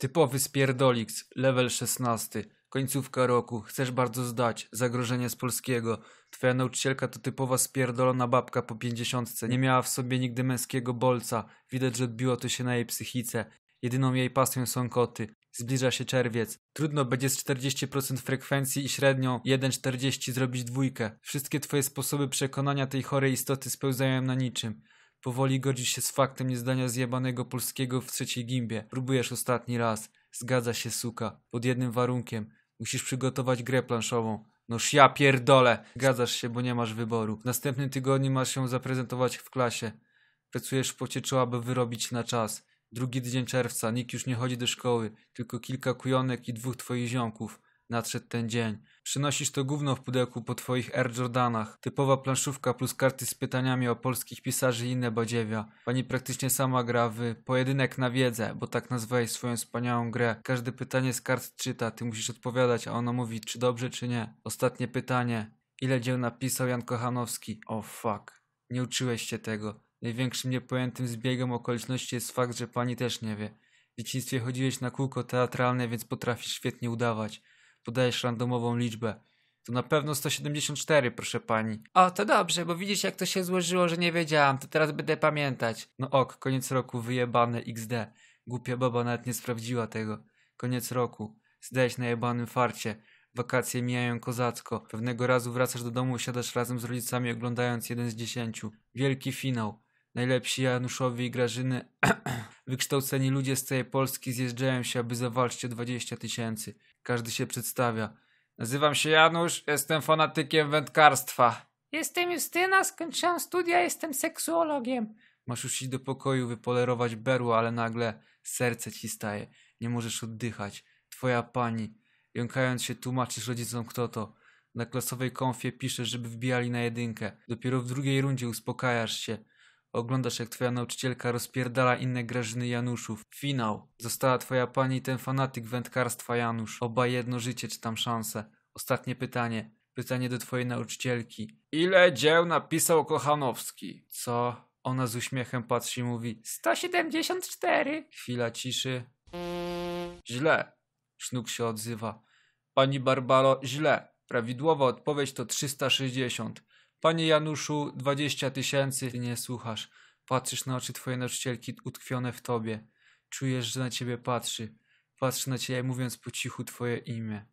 Typowy spierdolix, level 16, końcówka roku, chcesz bardzo zdać, zagrożenie z polskiego. Twoja nauczycielka to typowa spierdolona babka po pięćdziesiątce, nie miała w sobie nigdy męskiego bolca, widać, że odbiło to się na jej psychice. Jedyną jej pasją są koty. Zbliża się czerwiec. Trudno będzie z 40% frekwencji i średnią 1,40 zrobić dwójkę. Wszystkie twoje sposoby przekonania tej chorej istoty spełzają na niczym. Powoli godzi się z faktem niezdania zjebanego polskiego w trzeciej gimbie. Próbujesz ostatni raz. Zgadza się, suka. Pod jednym warunkiem. Musisz przygotować grę planszową. Noż ja pierdolę. Zgadzasz się, bo nie masz wyboru. W następnym tygodniu masz ją zaprezentować w klasie. Pracujesz w pocie czoła, by wyrobić na czas. Drugi tydzień czerwca. Nikt już nie chodzi do szkoły. Tylko kilka kujonek i dwóch twoich ziomków nadszedł ten dzień. Przynosisz to gówno w pudełku po twoich Air Jordanach. Typowa planszówka plus karty z pytaniami o polskich pisarzy i inne badziewia. Pani praktycznie sama gra w pojedynek na wiedzę, bo tak nazwałeś swoją wspaniałą grę. Każde pytanie z kart czyta, ty musisz odpowiadać, a ona mówi czy dobrze czy nie. Ostatnie pytanie. Ile dzieł napisał Jan Kochanowski? O oh, fuck. Nie uczyłeś się tego. Największym niepojętym zbiegiem okoliczności jest fakt, że pani też nie wie. W dzieciństwie chodziłeś na kółko teatralne, więc potrafisz świetnie udawać podajesz randomową liczbę. To na pewno 174, proszę pani. O, to dobrze, bo widzisz jak to się złożyło, że nie wiedziałam, to teraz będę pamiętać. No ok, koniec roku, wyjebane XD. Głupia baba nawet nie sprawdziła tego. Koniec roku. zdejś na jebanym farcie. Wakacje mijają kozacko. Pewnego razu wracasz do domu, siadasz razem z rodzicami oglądając jeden z dziesięciu. Wielki finał. Najlepsi Januszowi i Grażyny Wykształceni ludzie z całej Polski zjeżdżają się, aby zawalczyć o 20 tysięcy. Każdy się przedstawia. Nazywam się Janusz, jestem fanatykiem wędkarstwa. Jestem Justyna, skończyłam studia, jestem seksuologiem. Masz już iść do pokoju, wypolerować berło, ale nagle serce ci staje. Nie możesz oddychać. Twoja pani. Jąkając się tłumaczysz rodzicom kto to. Na klasowej konfie piszesz, żeby wbijali na jedynkę. Dopiero w drugiej rundzie uspokajasz się. Oglądasz, jak twoja nauczycielka rozpierdala inne Grażyny Januszów. Finał. Została twoja pani ten fanatyk wędkarstwa Janusz. Oba jedno życie czy tam szanse. Ostatnie pytanie. Pytanie do twojej nauczycielki. Ile dzieł napisał Kochanowski? Co? Ona z uśmiechem patrzy i mówi 174. Chwila ciszy. Źle. Sznuk się odzywa. Pani Barbaro, źle. Prawidłowa odpowiedź to 360. Panie Januszu, dwadzieścia tysięcy, ty nie słuchasz. Patrzysz na oczy twojej nauczycielki utkwione w tobie. Czujesz, że na ciebie patrzy. Patrzy na ciebie mówiąc po cichu twoje imię.